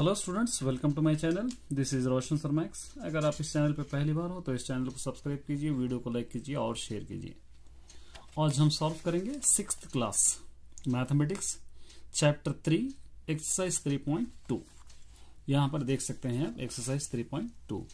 hello students welcome to my channel this is Roshan सरमैक्स अगर आप इस चैनल पर पहली बार हो तो इस चैनल को सब्सक्राइब कीजिए वीडियो को लाइक कीजिए और शेयर कीजिए आज हम सॉल्व करेंगे six class mathematics chapter three exercise three point two यहाँ पर देख सकते हैं आप एक्सरसाइज थ्री पॉइंट टू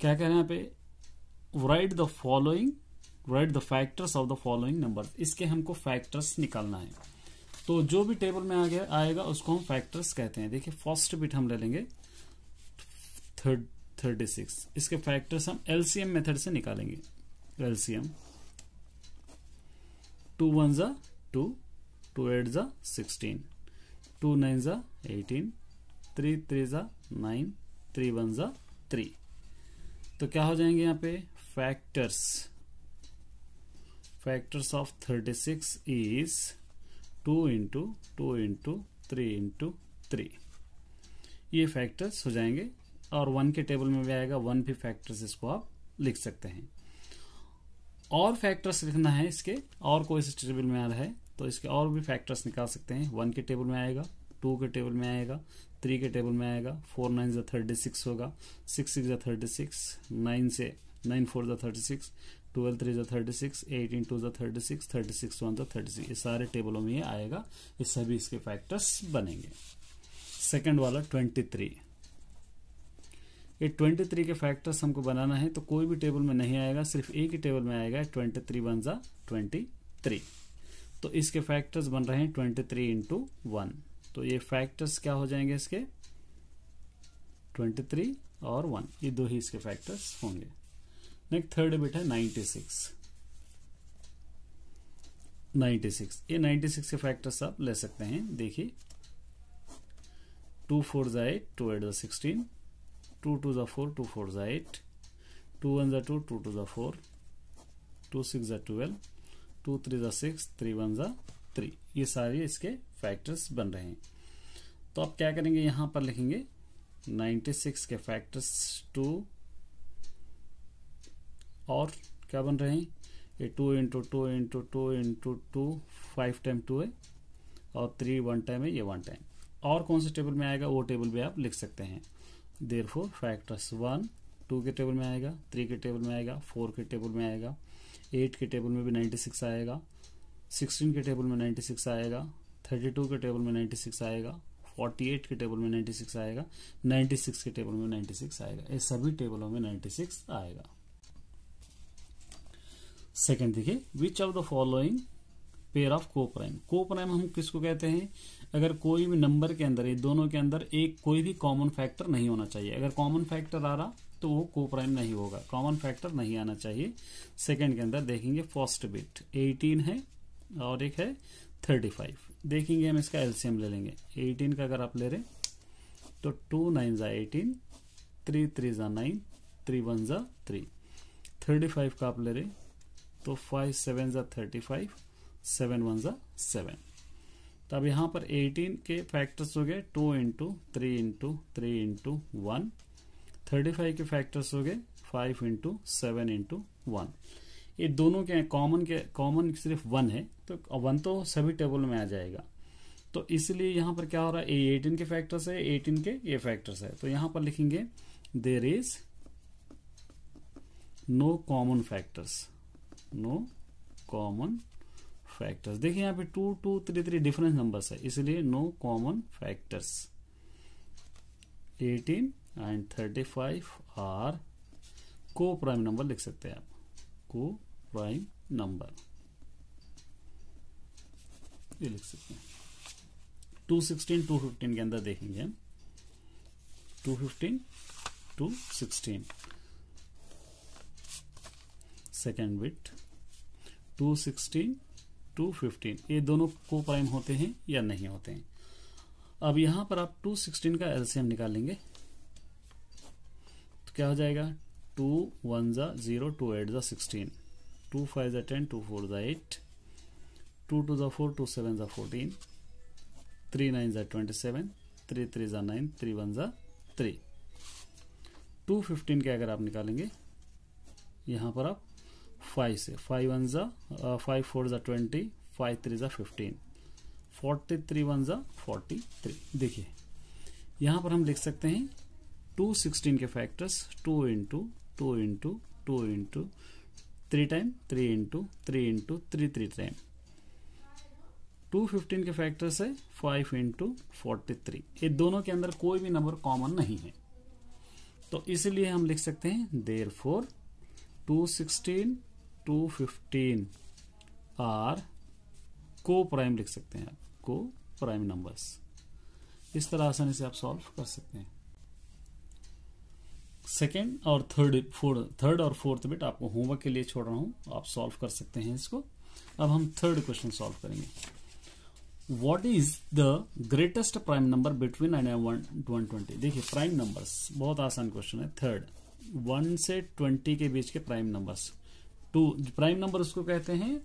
क्या कह रहे हैं यहाँ पे write the following write the factors of the following number इसके हमको फैक्टर्स निकालना है तो जो भी टेबल में आ गया आएगा उसको हम फैक्टर्स कहते हैं देखिए फर्स्ट बिट हम ले लेंगे थर्ड थर्टी सिक्स इसके फैक्टर्स हम एलसीएम मेथड से निकालेंगे एलसीएम टू वन ज़ा टू टू एट ज़ा सिक्सटीन टू नाइन ज़ा एटीन थ्री थ्री ज़ा नाइन थ्री वन ज़ा थ्री तो क्या हो जाएंगे यहाँ पे factors factors of thirty six is two into two into three into three ये फैक्टर्स हो जाएंगे और वन के टेबल में भी आएगा वन भी फैक्टर्स इसको आप लिख सकते हैं और फैक्टर्स लिखना है इसके और कोई इस टेबल में आ रहा है तो इसके और भी फैक्टर्स निकाल सकते हैं वन के टेबल में आएगा टू के टेबल में आएगा थ्री के टेबल में आएगा फोर नाइन जो थर्टी सिक्स होगा सिक्स सिक्स जो थर्टी सिक्स नाइन से नाइन फोर जो थर्टी सिक्स ट्वेल्व थ्री जो थर्टी सिक्स एट टू जो thirty six thirty six one जो थर्टी सिक्स ये सारे टेबलों में ये आएगा ये सभी इसके फैक्टर्स बनेंगे सेकंड वाला ट्वेंटी थ्री ये ट्वेंटी थ्री के फैक्टर्स हमको बनाना है तो कोई भी टेबल में नहीं आएगा सिर्फ एक ही टेबल में आएगा ट्वेंटी थ्री वन जा ट्वेंटी थ्री तो इसके फैक्टर्स बन रहे हैं ट्वेंटी थ्री इंटू वन तो ये फैक्टर्स क्या हो जाएंगे इसके ट्वेंटी थ्री और वन ये दो ही इसके फैक्टर्स होंगे नेक्स्ट थर्ड बिट है नाइन्टी सिक्स नाइन्टी सिक्स ये नाइन्टी सिक्स के फैक्टर्स आप ले सकते हैं देखिए टू फोर ज़ा एट टू एट ज़ा सिक्सटीन टू टू जो फोर टू फोर ज़ा एट टू वन ज़ा टू टू टू ज़ा फोर टू सिक्स जो ट्वेल्व टू थ्री ज़ा सिक्स थ्री वन ज़ा थ्री ये सारे इसके फैक्टर्स बन रहे हैं तो आप क्या करेंगे यहाँ पर लिखेंगे नाइन्टी सिक्स के फैक्टर्स टू और क्या बन रहे हैं ये two into two into two into two five time two है और थ्री वन टाइम है ये वन टाइम और कौन से टेबल में आएगा वो टेबल भी आप लिख सकते हैं there four factors one two के टेबल में आएगा थ्री के टेबल में आएगा फोर के टेबल में आएगा एट के टेबल में भी नाइन्टी सिक्स आएगा सिक्सटीन के टेबल में नाइन्टी सिक्स आएगा थर्टी टू के टेबल में नाइन्टी सिक्स आएगा फोर्टी एट के टेबल में नाइन्टी सिक्स आएगा नाइन्टी सिक्स के टेबल में नाइन्टी सिक्स आएगा ये सभी टेबलों में नाइन्टी सिक्स आएगा सेकेंड देखिए which of the following pair of coprime coprime हम किसको कहते हैं अगर कोई भी नंबर के अंदर ये दोनों के अंदर एक कोई भी कॉमन फैक्टर नहीं होना चाहिए अगर कॉमन फैक्टर आ रहा तो वो को प्राइम नहीं होगा कॉमन फैक्टर नहीं आना चाहिए सेकेंड के अंदर देखेंगे फर्स्ट बिट 18 है और एक है 35 देखेंगे हम इसका एलसीएम ले लेंगे 18 का अगर आप ले रहे तो टू नाइन ज़ा एटीन थ्री थ्री ज़ा नाइन थ्री वन ज़ा थ्री थर्टी फाइव का आप ले रहे तो फाइव सेवन ज़ा थर्टी फाइव सेवन वन ज़ा सेवन तो अब यहाँ पर एटीन के फैक्टर्स हो गए two into three into three into one thirty five के फैक्टर्स हो गए five into seven into one ये दोनों के कॉमन के कॉमन सिर्फ वन है तो वन तो सभी टेबल में आ जाएगा तो इसलिए यहाँ पर क्या हो रहा है ये एटीन के फैक्टर्स है एटीन के ये फैक्टर्स है तो यहाँ पर लिखेंगे there is no common factors no common factors देखिए यहाँ पे two two three three difference numbers है इसलिए no common factors eighteen and thirty five are coprime number लिख सकते हैं आप को प्राइम नंबर ये लिख सकते हैं टू सिक्सटीन टू फिफ्टीन के अंदर देखेंगे हम two fifteen two sixteen second bit two sixteen two fifteen ये दोनों को प्राइम होते हैं या नहीं होते हैं अब यहां पर आप टू सिक्सटीन का एलसीएम निकालेंगे तो क्या हो जाएगा टू वन ज़ा ज़ीरो टू एट ज़ा सिक्सटीन टू फाइव ज़ा टेन टू फोर ज़ा एट टू टू ज़ा फोर टू सेवन ज़ा फोर्टीन थ्री नाइन ज़ा ट्वेंटी सेवन थ्री थ्री ज़ा नाइन थ्री वन ज़ा थ्री टू फिफ्टीन के अगर आप निकालेंगे यहां पर आप फाइव से फाइव वन ज़ा फाइव फोर ज़ा ट्वेंटी फाइव थ्री ज़ा फिफ्टीन फोर्टी थ्री वन ज़ा फोर्टी थ्री देखिए यहाँ पर हम लिख सकते हैं टू सिक्सटीन के factors two into two into two into three time three into three into three three time two fifteen के फैक्टर्स है फाइव इंटू फोर्टी थ्री ये दोनों के अंदर कोई भी नंबर कॉमन नहीं है तो इसलिए हम लिख सकते हैं there four two sixteen two fifteen are coprime लिख सकते हैं आप को प्राइम नंबर्स इस तरह आसानी से आप सॉल्व कर सकते हैं सेकेंड और थर्ड फोर्थ थर्ड और फोर्थ बिट आपको होमवर्क के लिए छोड़ रहा हूं आप सॉल्व कर सकते हैं इसको अब हम थर्ड क्वेश्चन सॉल्व करेंगे what is the greatest prime number between and one twenty देखिए प्राइम नंबर्स बहुत आसान क्वेश्चन है थर्ड वन से ट्वेंटी के बीच के प्राइम नंबर्स टू तो प्राइम नंबर उसको कहते हैं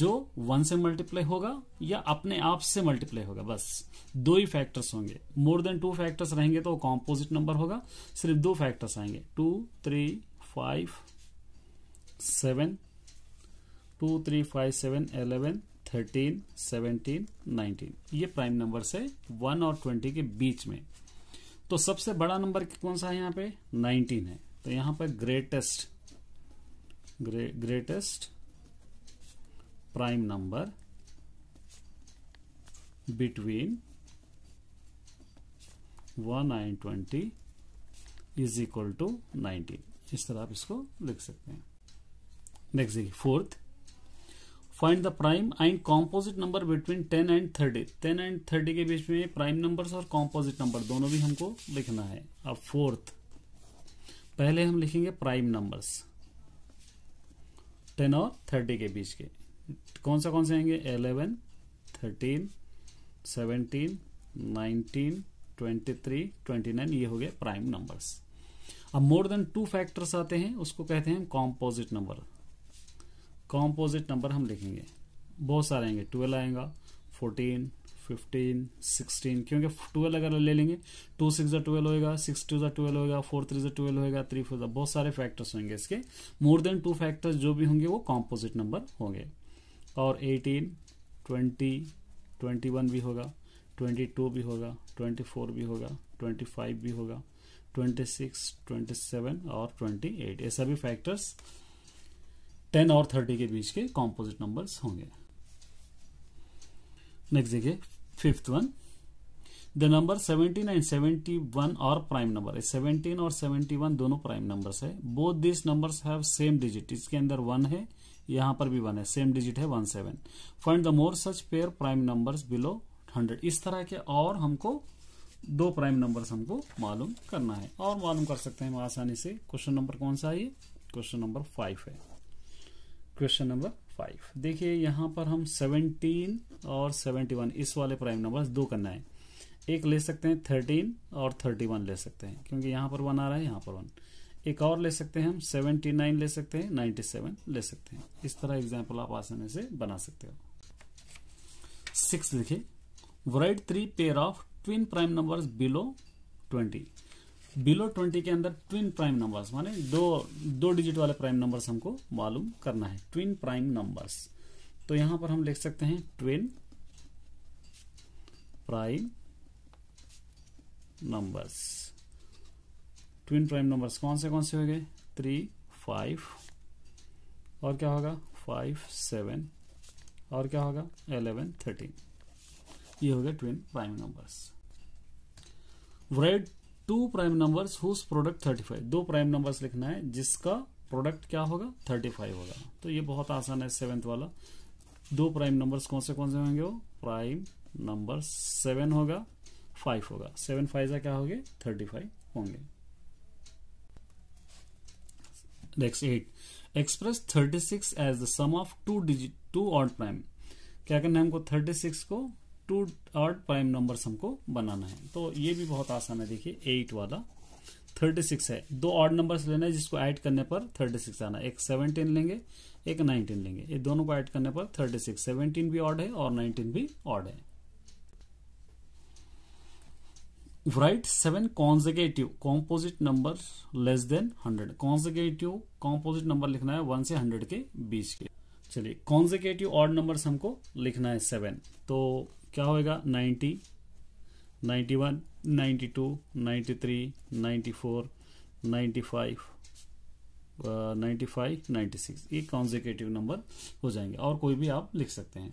जो वन से मल्टीप्लाई होगा या अपने आप से मल्टीप्लाई होगा बस दो ही फैक्टर्स होंगे मोर देन टू फैक्टर्स रहेंगे तो कॉम्पोजिट नंबर होगा सिर्फ दो फैक्टर्स आएंगे two three five seven two three five seven eleven thirteen seventeen nineteen ये प्राइम नंबर से वन और ट्वेंटी के बीच में तो सबसे बड़ा नंबर कौन सा है यहाँ पे नाइनटीन है तो यहाँ पर greatest Gre greatest prime number between 1 and 20 is equal to nineteen इस तरह आप इसको लिख सकते हैं नेक्स्ट देखिए fourth find the prime and composite number between ten and thirty ten and thirty के बीच में प्राइम नंबर्स और कॉम्पोजिट नंबर दोनों भी हमको लिखना है अब फोर्थ पहले हम लिखेंगे प्राइम नंबर्स टेन और थर्टी के बीच के कौन सा कौन से आएंगे eleven thirteen seventeen nineteen twenty three twenty nine ये हो गए प्राइम नंबर्स अब मोर देन टू फैक्टर्स आते हैं उसको कहते हैं कॉम्पोजिट नंबर कॉम्पोजिट नंबर हम लिखेंगे बहुत सारे आएंगे ट्वेल्व आएगा फोर्टीन फिफ्टीन सिक्सटीन क्योंकि ट्वेल्व अगर ले लेंगे टू सिक्स जो ट्वेल्व होगा सिक्स टू जो ट्वेल्व होगा फोर थ्री जो ट्वेल्व होगा थ्री फोर बहुत सारे फैक्टर्स होंगे इसके मोर देन टू फैक्टर्स जो भी होंगे वो कॉम्पोजिट नंबर होंगे और एटीन ट्वेंटी ट्वेंटी वन भी होगा ट्वेंटी टू भी होगा ट्वेंटी फोर भी होगा ट्वेंटी फाइव भी होगा ट्वेंटी सिक्स ट्वेंटी सेवन और ट्वेंटी एट ये सभी फैक्टर्स टेन और थर्टी के बीच के कॉम्पोजिट नंबर्स होंगे नेक्स्ट देखिए the number seventeen and seventy one 71 prime number है सेवनटीन और वन दोनों प्राइम नंबर्स है both this numbers have same digit इसके अंदर वन है यहां पर भी वन है सेम डिजिट है one seven find the more such pair prime numbers below hundred इस तरह के और हमको दो प्राइम नंबर्स हमको मालूम करना है और मालूम कर सकते हैं आसानी से क्वेश्चन नंबर कौन सा है क्वेश्चन नंबर फाइव है क्वेश्चन नंबर फाइव देखिए यहां पर हम सेवनटीन और सेवेंटी वन इस वाले प्राइम नंबर दो करना है एक ले सकते हैं थर्टीन और थर्टी वन ले सकते हैं क्योंकि यहाँ पर वन आ रहा है यहाँ पर वन एक और ले सकते हैं हम सेवेंटी नाइन ले सकते हैं नाइन्टी सेवन ले सकते हैं इस तरह एग्जाम्पल आप आसानी से बना सकते हो सिक्स देखिए write three pair of twin prime number below twenty below twenty के अंदर ट्विन प्राइम नंबर्स माने दो दो डिजिट वाले प्राइम नंबर्स हमको मालूम करना है ट्विन प्राइम नंबर्स तो यहां पर हम लिख सकते हैं twin prime numbers twin prime numbers कौन से कौन से हो गए थ्री फाइव और क्या होगा फाइव सेवन और क्या होगा एलेवन थर्टीन ये हो गए twin prime numbers write two prime numbers whose product 35 दो प्राइम नंबर्स लिखना है जिसका प्रोडक्ट क्या होगा 35 होगा तो ये बहुत आसान है सेवेंथ वाला दो प्राइम नंबर्स कौन से कौन से होंगे वो प्राइम नंबर सेवन होगा फाइव होगा सेवन फाइव का क्या होंगे थर्टी फाइव होंगे next eight express thirty six as the sum of two digit two odd prime क्या करना है हमको थर्टी सिक्स को टू थर्ड प्राइम नंबर्स हमको बनाना है तो ये भी बहुत आसान है देखिए एट वाला थर्टी सिक्स है दो ऑर्ड नंबर्स लेना है जिसको ऐड करने पर थर्टी सिक्स आना एक सेवनटीन लेंगे एक नाइनटीन लेंगे ये दोनों को ऐड करने पर थर्टी सिक्स सेवनटीन भी ऑर्ड है और नाइनटीन भी ऑर्ड है right seven consecutive composite number less than hundred consecutive composite number लिखना है वन से हंड्रेड के बीच के चलिए consecutive ऑर्ड नंबर हमको लिखना है सेवन तो क्या होएगा 90 91 92 93 94 95 नाइन्टी फाइव नाइन्टी सिक्स ये कॉन्जिकेटिव नंबर हो जाएंगे और कोई भी आप लिख सकते हैं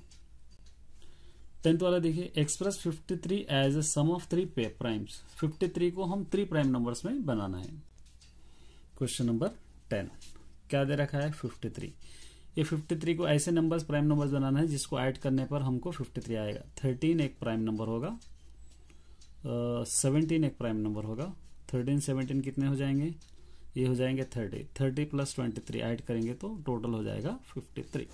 टेंथ वाला देखिए express fifty three as a sum of three पे प्राइम्स फिफ्टी थ्री को हम थ्री प्राइम नंबर्स में बनाना है क्वेश्चन नंबर टेन क्या दे रखा है फिफ्टी थ्री ये 53 को ऐसे नंबर्स प्राइम नंबर्स बनाना है जिसको ऐड करने पर हमको 53 आएगा 13 एक प्राइम नंबर होगा uh, 17 एक प्राइम नंबर होगा 13 17 कितने हो जाएंगे ये हो जाएंगे 30 30 प्लस ट्वेंटी ऐड करेंगे तो टोटल हो जाएगा 53 थ्री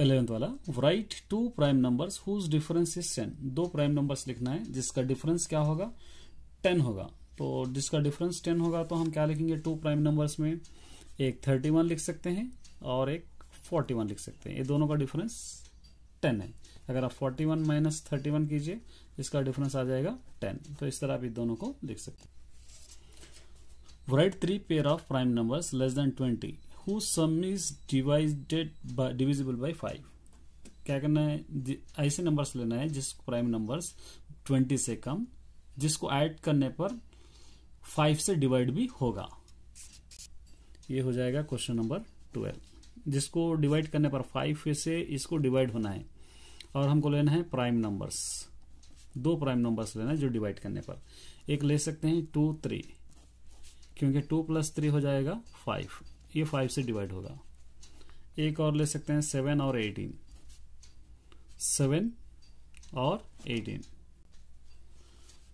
एलेवेंथ वाला right two prime numbers whose difference is ten दो प्राइम नंबर्स लिखना है जिसका डिफरेंस क्या होगा टेन होगा तो जिसका डिफरेंस टेन होगा तो हम क्या लिखेंगे टू प्राइम नंबर्स में एक थर्टी वन लिख सकते हैं और एक फोर्टी वन लिख सकते हैं ये दोनों का डिफरेंस टेन है अगर आप forty one minus thirty one कीजिए इसका डिफरेंस आ जाएगा टेन तो इस तरह आप इन दोनों को लिख सकते हैं right three pair of prime numbers less than twenty who sum is divided divisible by five क्या करना है ऐसे नंबर्स लेना है जिस प्राइम नंबर्स ट्वेंटी से कम जिसको ऐड करने पर फाइव से डिवाइड भी होगा ये हो जाएगा क्वेश्चन नंबर ट्वेल्व जिसको डिवाइड करने पर फाइव से इसको डिवाइड होना है और हमको लेना है प्राइम नंबर्स दो प्राइम नंबर्स लेना है जो डिवाइड करने पर एक ले सकते हैं टू थ्री क्योंकि टू प्लस थ्री हो जाएगा फाइव ये फाइव से डिवाइड होगा एक और ले सकते हैं सेवन और एटीन सेवन और एटीन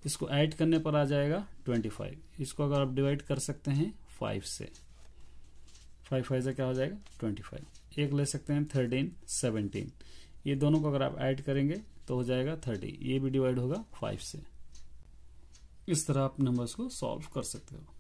इसको ऐड करने पर आ जाएगा ट्वेंटी फाइव इसको अगर आप डिवाइड कर सकते हैं फाइव से फाइव फाइव क्या हो जाएगा ट्वेंटी फाइव एक ले सकते हैं थर्टीन सेवनटीन ये दोनों को अगर आप ऐड करेंगे तो हो जाएगा थर्टी ये भी डिवाइड होगा फाइव से इस तरह आप नंबर्स को सॉल्व कर सकते हो